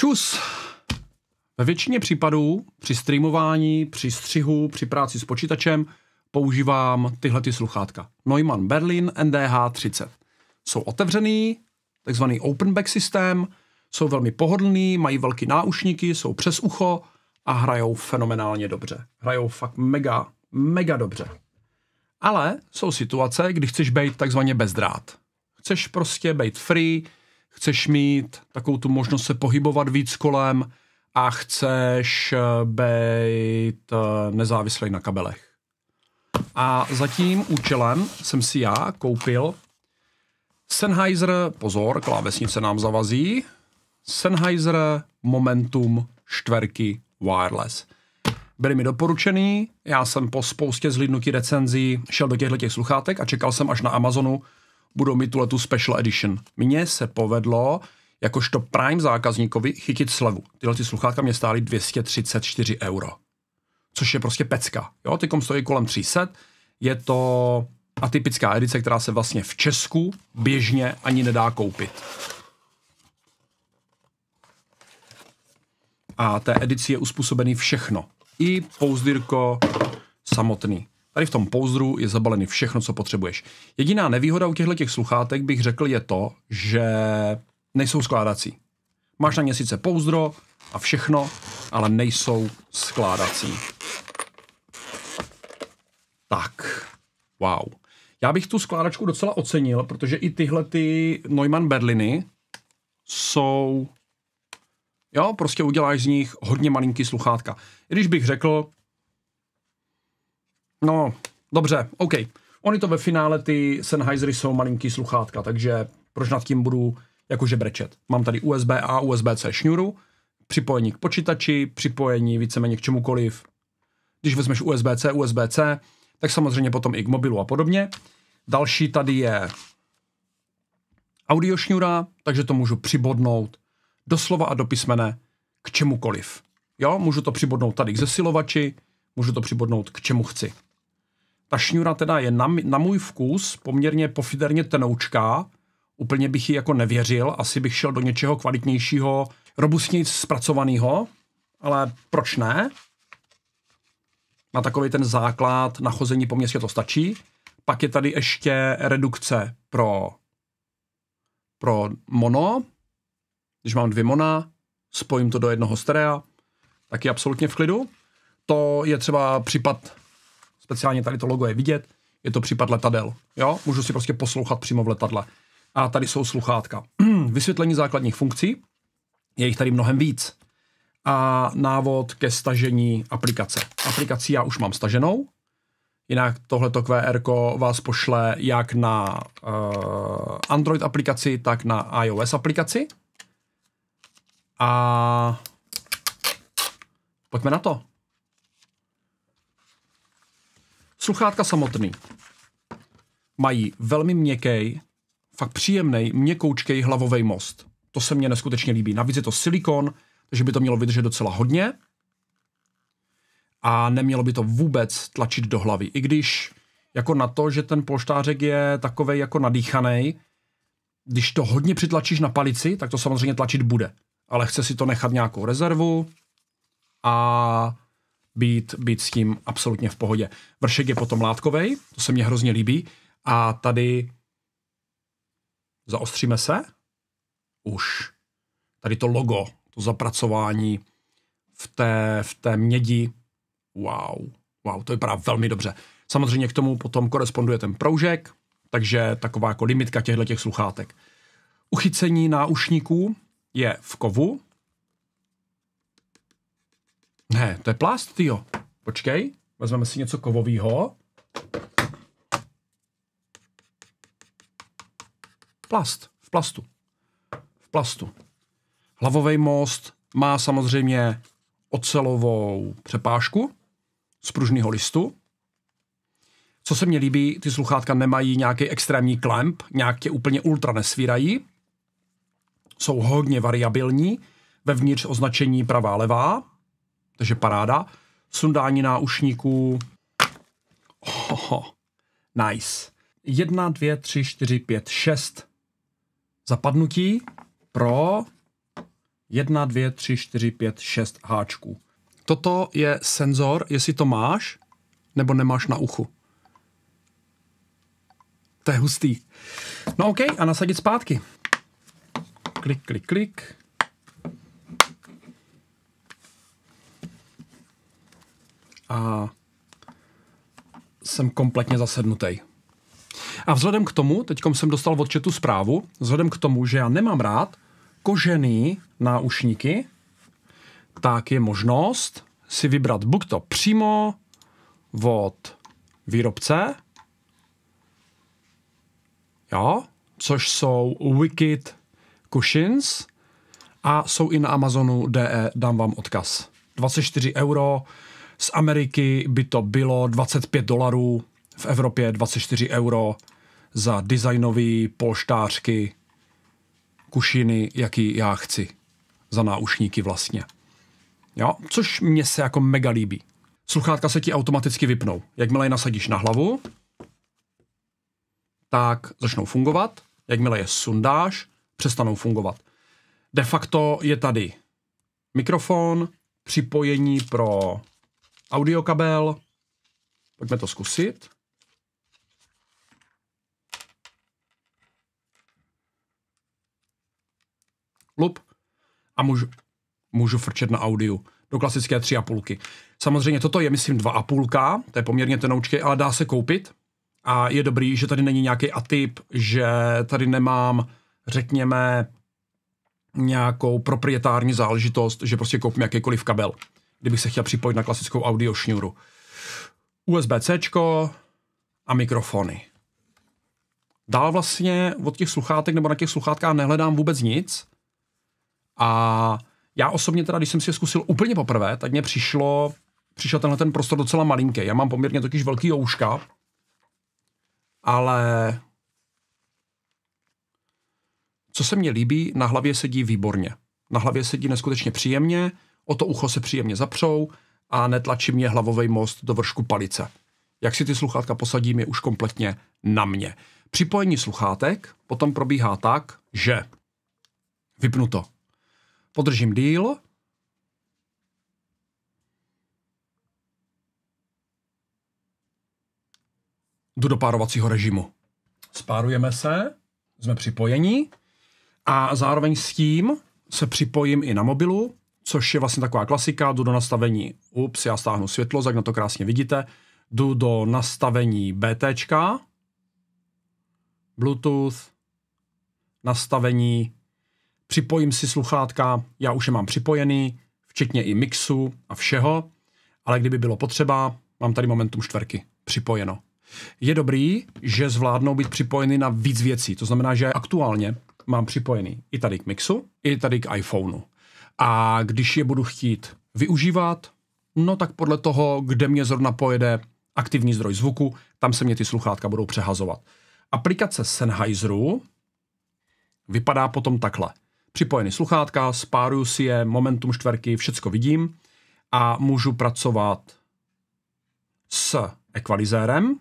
Čus! Ve většině případů při streamování, při střihu, při práci s počítačem používám tyhle ty sluchátka. Neumann Berlin NDH30. Jsou otevřený, takzvaný open back systém, jsou velmi pohodlný, mají velký náušníky, jsou přes ucho a hrajou fenomenálně dobře. Hrajou fakt mega, mega dobře. Ale jsou situace, kdy chceš být takzvaně bezdrát. Chceš prostě být free, chceš mít takovou tu možnost se pohybovat víc kolem a chceš eh, být eh, nezávislý na kabelech. A za tím účelem jsem si já koupil Sennheiser, pozor, klávesnice nám zavazí, Sennheiser Momentum štverky wireless. Byly mi doporučený, já jsem po spoustě zlídnutí recenzí šel do těchto těch sluchátek a čekal jsem až na Amazonu, budou mít tuhle tu special edition. Mně se povedlo jakožto prime zákazníkovi chytit slevu. Tyhle ty sluchátka mě stály 234 euro, což je prostě pecka. Jo, ty stojí kolem 300, je to atypická edice, která se vlastně v Česku běžně ani nedá koupit. A té edici je uspůsobený všechno. I pouzdírko samotný. Tady v tom pouzdru je zabalený všechno, co potřebuješ. Jediná nevýhoda u těchto těch sluchátek bych řekl je to, že nejsou skládací. Máš na ně sice pouzdro a všechno, ale nejsou skládací. Tak, wow. Já bych tu skládačku docela ocenil, protože i tyhle ty Neumann Berliny jsou... Jo, prostě uděláš z nich hodně malinký sluchátka. I když bych řekl, No, dobře, OK. Oni to ve finále, ty Sennheisery jsou malinký sluchátka, takže proč nad tím budu jakože brečet. Mám tady USB A, USB C šňuru, připojení k počítači, připojení víceméně k čemukoliv. Když vezmeš USB C, USB C, tak samozřejmě potom i k mobilu a podobně. Další tady je audio šňura, takže to můžu přibodnout doslova a do písmene k čemukoliv. Jo, můžu to přibodnout tady k zesilovači, můžu to přibodnout k čemu chci. Ta šňůra teda je na, na můj vkus poměrně pofiderně tenoučká, úplně bych ji jako nevěřil, asi bych šel do něčeho kvalitnějšího, robustněji zpracovaného, ale proč ne? Na takový ten základ na chození po městě to stačí. Pak je tady ještě redukce pro, pro mono. Když mám dvě mona, spojím to do jednoho stereo, tak je absolutně v klidu. To je třeba případ speciálně tady to logo je vidět, je to případ letadel. Jo? Můžu si prostě poslouchat přímo v letadle. A tady jsou sluchátka. Vysvětlení základních funkcí, je jich tady mnohem víc. A návod ke stažení aplikace. Aplikaci já už mám staženou, jinak tohleto QR vás pošle jak na uh, Android aplikaci, tak na iOS aplikaci. A pojďme na to. Sluchátka samotný mají velmi měkký, fakt příjemný, měkoučkej hlavový most. To se mně neskutečně líbí. Navíc je to silikon, takže by to mělo vydržet docela hodně. A nemělo by to vůbec tlačit do hlavy. I když jako na to, že ten polštářek je takovej jako nadýchaný, když to hodně přitlačíš na palici, tak to samozřejmě tlačit bude. Ale chce si to nechat nějakou rezervu a být, být s tím absolutně v pohodě. Vršek je potom látkovej, to se mně hrozně líbí. A tady zaostříme se. Už. Tady to logo, to zapracování v té, v té mědi. Wow, wow, to vypadá velmi dobře. Samozřejmě k tomu potom koresponduje ten proužek, takže taková jako limitka těchto těch sluchátek. Uchycení náušníků je v kovu, ne, to je plast, jo. Počkej, vezmeme si něco kovového. Plast, v plastu. V plastu. Hlavový most má samozřejmě ocelovou přepážku z pružného listu. Co se mně líbí, ty sluchátka nemají nějaký extrémní klemp, nějak tě úplně ultra nesvírají. Jsou hodně variabilní, vevnitř označení pravá levá, takže paráda. Sundání náušníků. Oho, nice. Jedna, dvě, tři, čtyři, pět, šest. Zapadnutí pro jedna, dvě, tři, čtyři, pět, šest háčků. Toto je senzor, jestli to máš, nebo nemáš na uchu. To je hustý. No OK, a nasadit zpátky. Klik, klik, klik. a jsem kompletně zasednutý. A vzhledem k tomu, teď jsem dostal od četu zprávu, vzhledem k tomu, že já nemám rád kožený náušníky, tak je možnost si vybrat buď to přímo od výrobce, jo, což jsou Wicked Cushions a jsou i na Amazonu DE, dám vám odkaz. 24 euro, z Ameriky by to bylo 25 dolarů, v Evropě 24 euro za designový polštářky, kušiny, jaký já chci. Za náušníky vlastně. Jo? Což mě se jako mega líbí. Sluchátka se ti automaticky vypnou. Jakmile je nasadíš na hlavu, tak začnou fungovat. Jakmile je sundáš, přestanou fungovat. De facto je tady mikrofon, připojení pro audiokabel. Pojďme to zkusit. Lup. A můžu, můžu frčet na audio do klasické tři a půlky. Samozřejmě toto je, myslím, dva a půlka, to je poměrně tenoučky, ale dá se koupit. A je dobrý, že tady není nějaký atyp, že tady nemám, řekněme, nějakou proprietární záležitost, že prostě koupím jakýkoliv kabel kdybych se chtěl připojit na klasickou audio šňůru. USB-C a mikrofony. Dál vlastně od těch sluchátek nebo na těch sluchátkách nehledám vůbec nic. A já osobně teda, když jsem si je zkusil úplně poprvé, tak mě přišlo, přišel tenhle ten prostor docela malinký. Já mám poměrně totiž velký ouška, ale co se mně líbí, na hlavě sedí výborně. Na hlavě sedí neskutečně příjemně, o to ucho se příjemně zapřou a netlačí mě hlavový most do vršku palice. Jak si ty sluchátka posadím, je už kompletně na mě. Připojení sluchátek potom probíhá tak, že vypnu to. Podržím díl, jdu do párovacího režimu. Spárujeme se, jsme připojení a zároveň s tím se připojím i na mobilu což je vlastně taková klasika, jdu do nastavení ups, já stáhnu světlo, jak na to krásně vidíte, jdu do nastavení BT, Bluetooth, nastavení, připojím si sluchátka, já už je mám připojený, včetně i mixu a všeho, ale kdyby bylo potřeba, mám tady momentum čtverky připojeno. Je dobrý, že zvládnou být připojeny na víc věcí, to znamená, že aktuálně mám připojený i tady k mixu, i tady k iPhoneu. A když je budu chtít využívat, no tak podle toho, kde mě zrovna pojede aktivní zdroj zvuku, tam se mě ty sluchátka budou přehazovat. Aplikace Sennheiseru vypadá potom takhle. Připojeny sluchátka, spáruju si je, momentum čtverky, všecko vidím a můžu pracovat s ekvalizérem.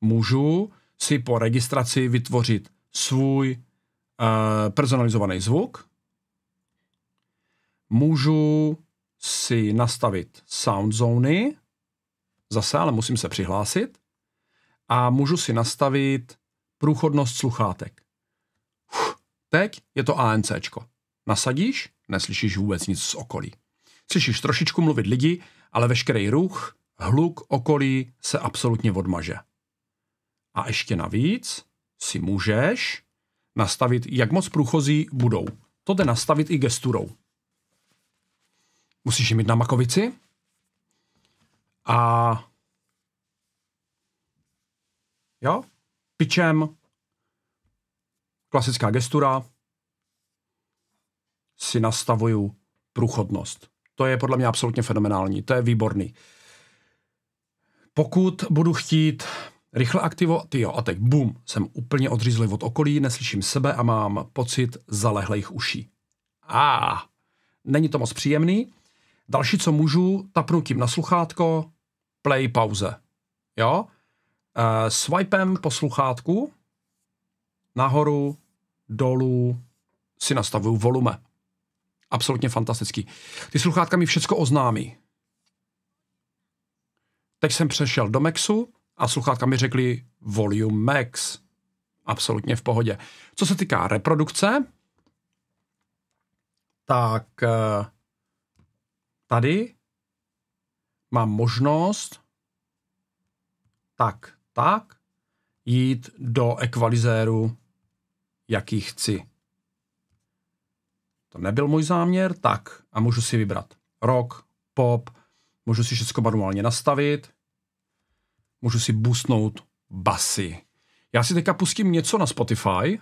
Můžu si po registraci vytvořit svůj uh, personalizovaný zvuk, Můžu si nastavit sound zóny, zase ale musím se přihlásit, a můžu si nastavit průchodnost sluchátek. Uf, teď je to ANC. Nasadíš, neslyšíš vůbec nic z okolí. Slyšíš trošičku mluvit lidi, ale veškerý ruch, hluk okolí se absolutně odmaže. A ještě navíc si můžeš nastavit, jak moc průchozí budou. To jde nastavit i gesturou musíš ji mít na makovici a jo, pičem, klasická gestura, si nastavuju průchodnost. To je podle mě absolutně fenomenální, to je výborný. Pokud budu chtít rychle aktivovat, jo, a teď bum, jsem úplně odřízlý od okolí, neslyším sebe a mám pocit zalehlých uší. A ah, není to moc příjemný, Další, co můžu, tapnutím na sluchátko, play, pauze. Jo? E, swipem po sluchátku nahoru, dolů si nastavuju volume. Absolutně fantastický. Ty sluchátka mi všecko oznámí. Teď jsem přešel do Maxu a sluchátka mi řekli volume max. Absolutně v pohodě. Co se týká reprodukce, tak eh, tady mám možnost tak, tak, jít do ekvalizéru, jaký chci. To nebyl můj záměr, tak a můžu si vybrat rock, pop, můžu si všechno manuálně nastavit, můžu si boostnout basy. Já si teďka pustím něco na Spotify.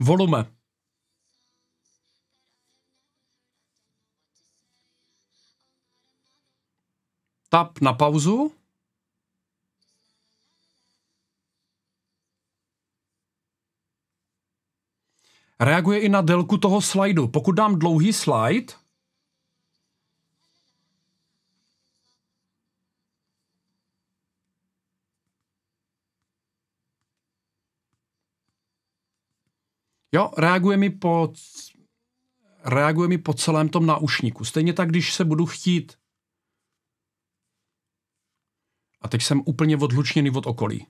Volume. Tap na pauzu. Reaguje i na délku toho slajdu. Pokud dám dlouhý slide, Jo, reaguje mi po, reaguje mi po celém tom náušníku. Stejně tak, když se budu chtít a teď jsem úplně odlučněný od okolí.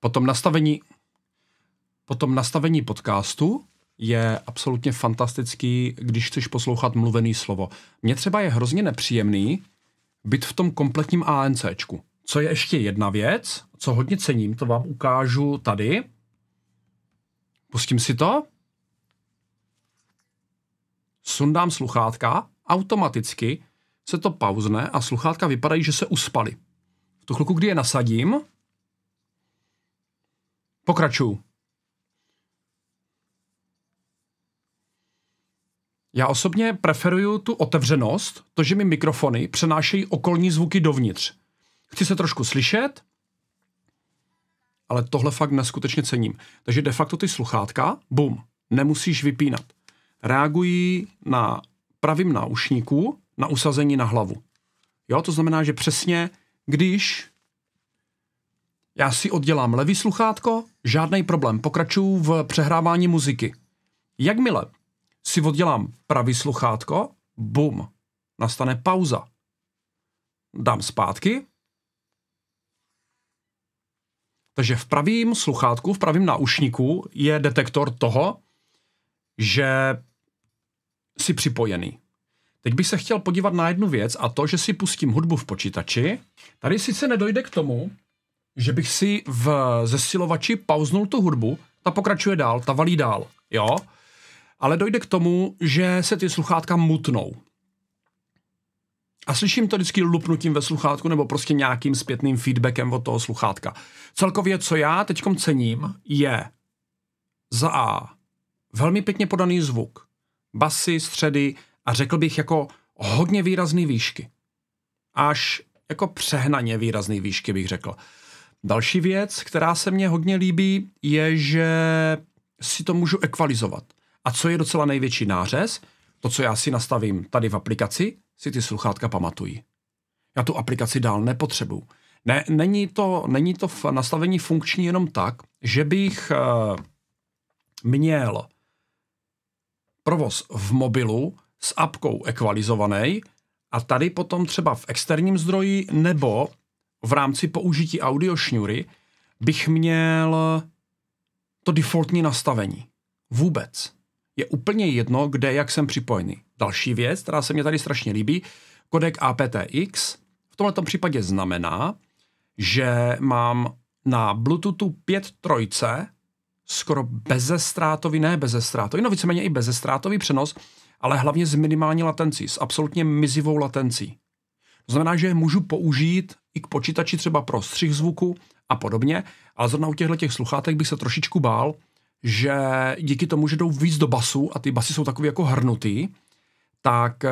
Potom nastavení, potom nastavení podcastu je absolutně fantastický, když chceš poslouchat mluvený slovo. Mně třeba je hrozně nepříjemný být v tom kompletním ANCčku. Co je ještě jedna věc, co hodně cením, to vám ukážu tady. Pustím si to. Sundám sluchátka, automaticky se to pauzne a sluchátka vypadají, že se uspaly. V tu chvilku, kdy je nasadím, pokračuju. Já osobně preferuju tu otevřenost, to, že mi mikrofony přenášejí okolní zvuky dovnitř. Chci se trošku slyšet, ale tohle fakt neskutečně cením. Takže de facto ty sluchátka, bum, nemusíš vypínat. Reagují na pravým náušníku, na usazení na hlavu. Jo, to znamená, že přesně když já si oddělám levý sluchátko, žádný problém, pokračuju v přehrávání muziky. Jakmile si oddělám pravý sluchátko, bum, nastane pauza. Dám zpátky. Takže v pravém sluchátku, v pravém náušníku je detektor toho, že si připojený. Teď bych se chtěl podívat na jednu věc a to, že si pustím hudbu v počítači. Tady sice nedojde k tomu, že bych si v zesilovači pauznul tu hudbu, ta pokračuje dál, ta valí dál, jo? ale dojde k tomu, že se ty sluchátka mutnou. A slyším to vždycky lupnutím ve sluchátku nebo prostě nějakým zpětným feedbackem od toho sluchátka. Celkově, co já teďkom cením, je za A velmi pěkně podaný zvuk, basy, středy a řekl bych jako hodně výrazný výšky. Až jako přehnaně výrazný výšky bych řekl. Další věc, která se mně hodně líbí, je, že si to můžu ekvalizovat. A co je docela největší nářez, to, co já si nastavím tady v aplikaci, si ty sluchátka pamatují. Já tu aplikaci dál nepotřebuju. Ne, není to, není to v nastavení funkční jenom tak, že bych uh, měl provoz v mobilu s apkou ekvalizovaný a tady potom třeba v externím zdroji nebo v rámci použití audio šňury bych měl to defaultní nastavení. Vůbec je úplně jedno, kde, jak jsem připojený. Další věc, která se mě tady strašně líbí, kodek APTX v tomto případě znamená, že mám na Bluetoothu 5 trojce skoro bezestrátový, ne bezestrátový, no víceméně i bezestrátový přenos, ale hlavně s minimální latencí, s absolutně mizivou latencí. To znamená, že je můžu použít i k počítači třeba pro střih zvuku a podobně, ale zrovna u těchto těch sluchátek bych se trošičku bál, že díky tomu, že jdou víc do basu a ty basy jsou takový jako hrnutý, tak e,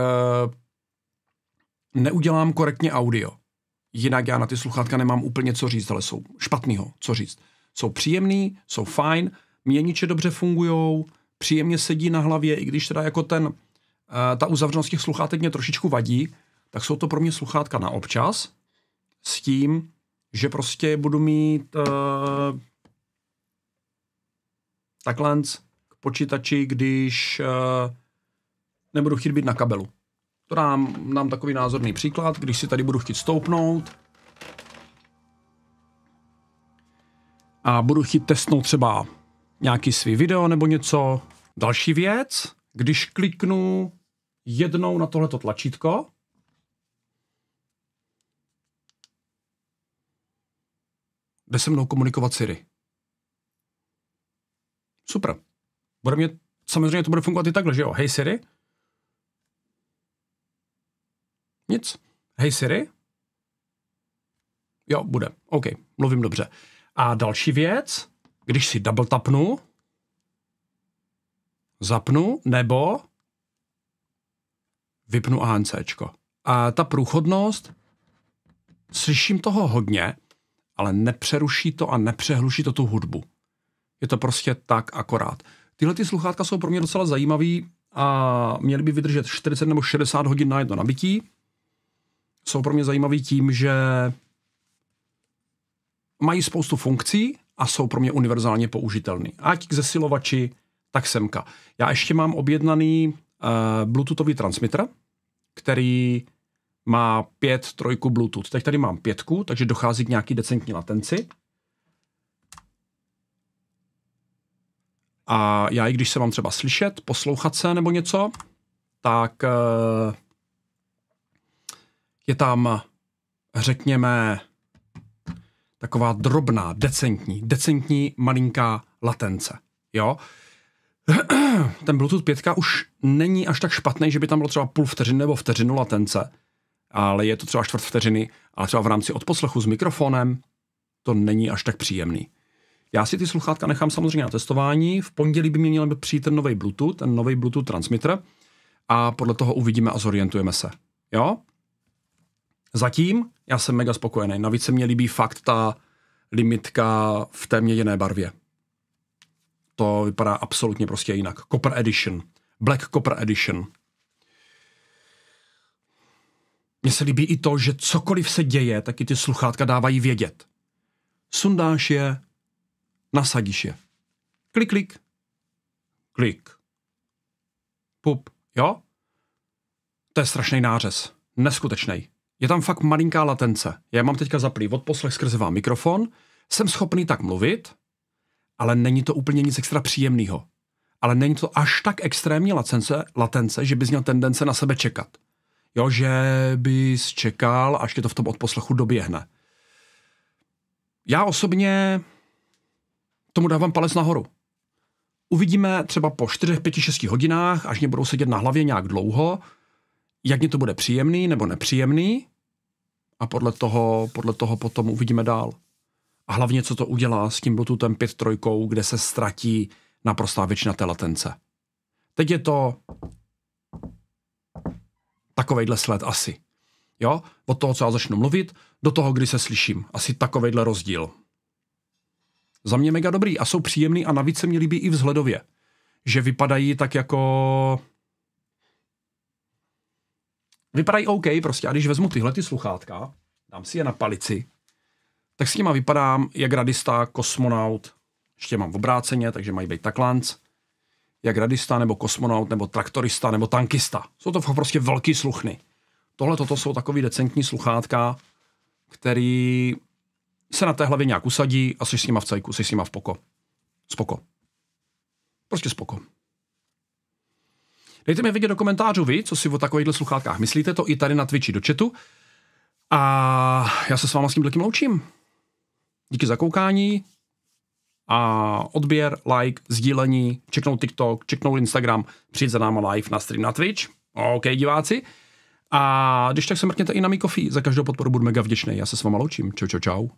neudělám korektně audio. Jinak já na ty sluchátka nemám úplně co říct, ale jsou špatnýho, co říct. Jsou příjemný, jsou fajn, měniče dobře fungujou, příjemně sedí na hlavě, i když teda jako ten, e, ta uzavřenost těch sluchátek mě trošičku vadí, tak jsou to pro mě sluchátka na občas s tím, že prostě budu mít e, takhle k počítači, když eh, nebudu chtít být na kabelu. To dám, dám takový názorný příklad, když si tady budu chtít stoupnout a budu chtít testnout třeba nějaký svý video nebo něco. Další věc, když kliknu jednou na tohleto tlačítko, jde se mnou komunikovat Siri super. Bude mě, samozřejmě to bude fungovat i takhle, že jo? Hej Siri. Nic. Hej Siri. Jo, bude. OK, mluvím dobře. A další věc, když si double tapnu, zapnu nebo vypnu ANCčko. A ta průchodnost, slyším toho hodně, ale nepřeruší to a nepřehluší to tu hudbu. Je to prostě tak akorát. Tyhle ty sluchátka jsou pro mě docela zajímavý a měly by vydržet 40 nebo 60 hodin na jedno nabití. Jsou pro mě zajímavý tím, že mají spoustu funkcí a jsou pro mě univerzálně použitelný. Ať k zesilovači, tak semka. Já ještě mám objednaný uh, Bluetoothový transmitter, který má 5, trojku Bluetooth. Teď tady mám pětku, takže dochází k nějaký decentní latenci. A já, i když se mám třeba slyšet, poslouchat se nebo něco, tak eh, je tam, řekněme, taková drobná, decentní, decentní malinká latence. Jo? Ten Bluetooth 5 už není až tak špatný, že by tam bylo třeba půl vteřiny nebo vteřinu latence, ale je to třeba čtvrt vteřiny, ale třeba v rámci odposlechu s mikrofonem to není až tak příjemný. Já si ty sluchátka nechám samozřejmě na testování. V pondělí by mě měl přijít ten nový Bluetooth, ten nový Bluetooth transmitter a podle toho uvidíme a zorientujeme se. Jo? Zatím já jsem mega spokojený. Navíc se mě líbí fakt ta limitka v té měděné barvě. To vypadá absolutně prostě jinak. Copper Edition. Black Copper Edition. Mně se líbí i to, že cokoliv se děje, taky ty sluchátka dávají vědět. Sundáš je, nasadíš je. Klik, klik. Klik. Pup. Jo? To je strašný nářez. Neskutečný. Je tam fakt malinká latence. Já mám teďka zaplý odposlech skrze vám mikrofon. Jsem schopný tak mluvit, ale není to úplně nic extra příjemného. Ale není to až tak extrémní latence, latence že bys měl tendence na sebe čekat. Jo, že bys čekal, až tě to v tom odposlechu doběhne. Já osobně tomu dávám palec nahoru. Uvidíme třeba po 4, 5, 6 hodinách, až mě budou sedět na hlavě nějak dlouho, jak mě to bude příjemný nebo nepříjemný a podle toho, podle toho potom uvidíme dál. A hlavně, co to udělá s tím Bluetoothem 5 trojkou, kde se ztratí naprostá většina té latence. Teď je to takovejhle sled asi. Jo? Od toho, co já začnu mluvit, do toho, kdy se slyším. Asi takovejhle rozdíl. Za mě mega dobrý a jsou příjemný a navíc se mi líbí i vzhledově. Že vypadají tak jako... Vypadají OK prostě. A když vezmu tyhle ty sluchátka, dám si je na palici, tak s nima vypadám jak radista, kosmonaut, ještě mám v obráceně, takže mají být taklanc, jak radista, nebo kosmonaut, nebo traktorista, nebo tankista. Jsou to prostě velký sluchny. Tohle toto jsou takový decentní sluchátka, který se na té hlavě nějak usadí a jsi s nima v cajku, jsi s nima v poko. Spoko. Prostě spoko. Dejte mi vědět do komentářů vy, co si o takovýchhle sluchátkách myslíte, to i tady na Twitchi do chatu. A já se s váma s tímhle loučím. Díky za koukání a odběr, like, sdílení, čeknout TikTok, čeknout Instagram, přijít za náma live na stream na Twitch. OK, diváci. A když tak se mrkněte i na Mikofi, za každou podporu budu mega vděčný. Já se s váma loučím. Čau, čau, čau.